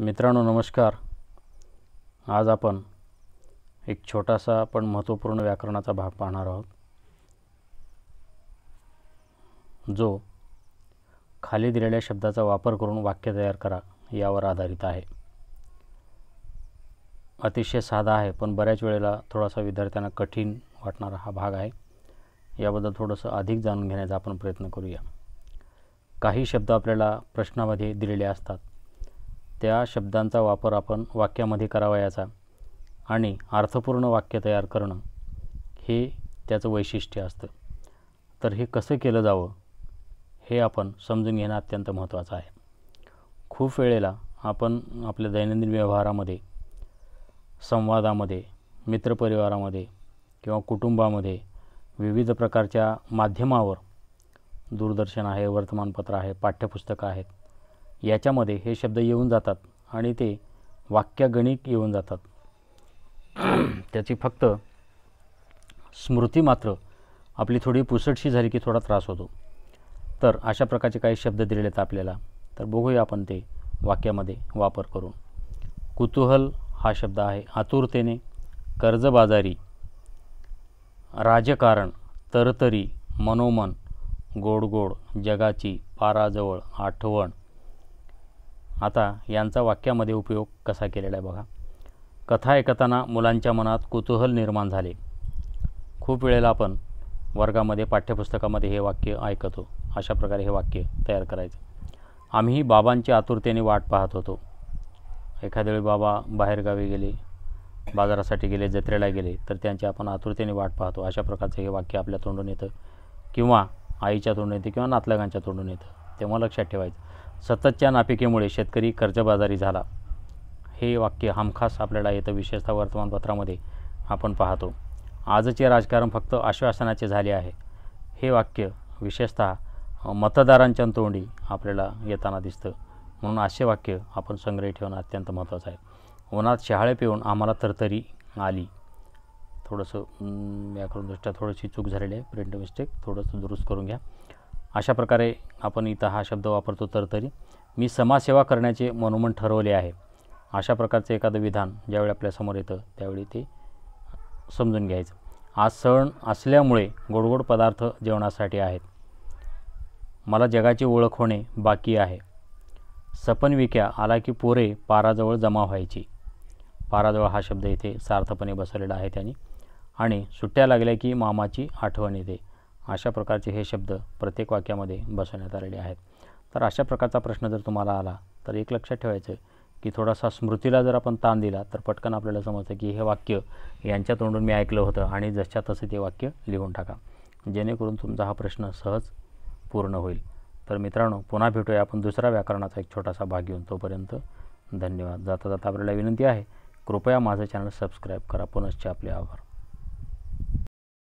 मित्रांनो नमस्कार आज आपण एक छोटासा पण महत्त्वपूर्ण व्याकरणाचा भाग पाहणार आहोत जो खाली दिलेल्या शब्दाचा वापर करून वाक्य तयार करा यावर आधारित आहे अतिशय साधा आहे पण बऱ्याच वेळेला थोडासा विद्यार्थ्यांना कठीण वाटणारा हा भाग आहे याबद्दल थोडंसं अधिक जाणून घेण्याचा आपण प्रयत्न करूया काही शब्द आपल्याला प्रश्नामध्ये दिलेले असतात त्या शब्दांचा वापर आपण वाक्यामध्ये करावा याचा आणि अर्थपूर्ण वाक्य तयार करणं हे त्याचं वैशिष्ट्य असतं तर हे कसं केलं जावं हे आपण समजून घेणं अत्यंत महत्त्वाचं आहे खूप वेळेला आपण आपल्या दैनंदिन व्यवहारामध्ये संवादामध्ये मित्रपरिवारामध्ये किंवा कुटुंबामध्ये विविध प्रकारच्या माध्यमावर दूरदर्शन आहे वर्तमानपत्र आहे पाठ्यपुस्तकं आहेत याच्यामध्ये हे शब्द येऊन जातात आणि ते वाक्यगणिक येऊन जातात त्याची फक्त स्मृती मात्र आपली थोडी पुसटशी झाली की थोडा त्रास होतो तर अशा प्रकारचे काही शब्द दिलेले आहेत आपल्याला तर बघूया आपण ते वाक्यामध्ये वापर करून कुतूहल हा शब्द आहे आतुरतेने कर्जबाजारी राजकारण तरतरी मनोमन गोडगोड जगाची पाराजवळ आठवण आता यांचा वाक्यामध्ये उपयोग कसा केलेला आहे बघा कथा ऐकताना मुलांच्या मनात कुतूहल निर्माण झाले खूप वेळेला आपण वर्गामध्ये पाठ्यपुस्तकामध्ये हे वाक्य ऐकतो अशा प्रकारे हे वाक्य तयार करायचं आम्ही बाबांची आतुरतेने वाट पाहत होतो एखाद्या वेळी बाबा बाहेरगावी गेले बाजारासाठी गेले जत्रेला गेले तर त्यांची आपण आतुरतेने वाट पाहतो अशा प्रकारचं हे वाक्य आपल्या तोंडून येतं किंवा आईच्या तोंडून येतं किंवा नातलगांच्या तोंडून येतं तेव्हा लक्षात ठेवायचं सततच्या नापिकेमुळे शेतकरी कर्जबाजारी झाला हे वाक्य हमखास आपल्याला येतं विशेषतः वर्तमानपत्रामध्ये आपण पाहतो आजचे राजकारण फक्त आश्वासनाचे झाले आहे हे वाक्य विशेषतः मतदारांच्या तोंडी आपल्याला येताना दिसतं म्हणून असे वाक्य आपण संग्रही ठेवणं अत्यंत महत्त्वाचं आहे उन्हात शहाळे पिऊन आम्हाला तरतरी आली थोडंसं व्याकरणदृष्ट्या दृष्ट्या थोडीशी चूक झालेली आहे प्रिंट मिस्टेक थोडंसं दुरुस्त करून घ्या अशा प्रकारे आपण इथं हा शब्द वापरतो तर तरी मी समाजसेवा करण्याचे मनोमन ठरवले आहे अशा प्रकारचं एखादं विधान ज्यावेळी आपल्यासमोर येतं त्यावेळी ते समजून घ्यायचं आज सण असल्यामुळे गोडगोड पदार्थ जेवणासाठी आहेत मला जगाची ओळख होणे बाकी आहे सपन विक्या आला की पोरे पाराजवळ जमा व्हायची पाराजवळ हा शब्द इथे सार्थपणे बसवलेला आहे त्यांनी आणि सुट्ट्या लागल्या की मामाची आठवण येते अशा प्रकारचे हे शब्द प्रत्येक वाक्यामध्ये बसवण्यात आलेले आहेत तर अशा प्रकारचा प्रश्न जर तुम्हाला आला तर एक लक्षात ठेवायचं की थोडासा स्मृतीला जर आपण ताण दिला तर पटकन आपल्याला समजतं की हे वाक्य यांच्या तोंडून मी ऐकलं होतं आणि जशा तसे ते वाक्य लिहून टाका जेणेकरून तुमचा हा प्रश्न सहज पूर्ण होईल तर मित्रांनो पुन्हा भेटूया आपण दुसरा व्याकरणाचा एक छोटासा भाग घेऊन तोपर्यंत धन्यवाद जाता जाता आपल्याला विनंती आहे कृपया माझं चॅनल सबस्क्राईब करा पुनश्च आपले आभार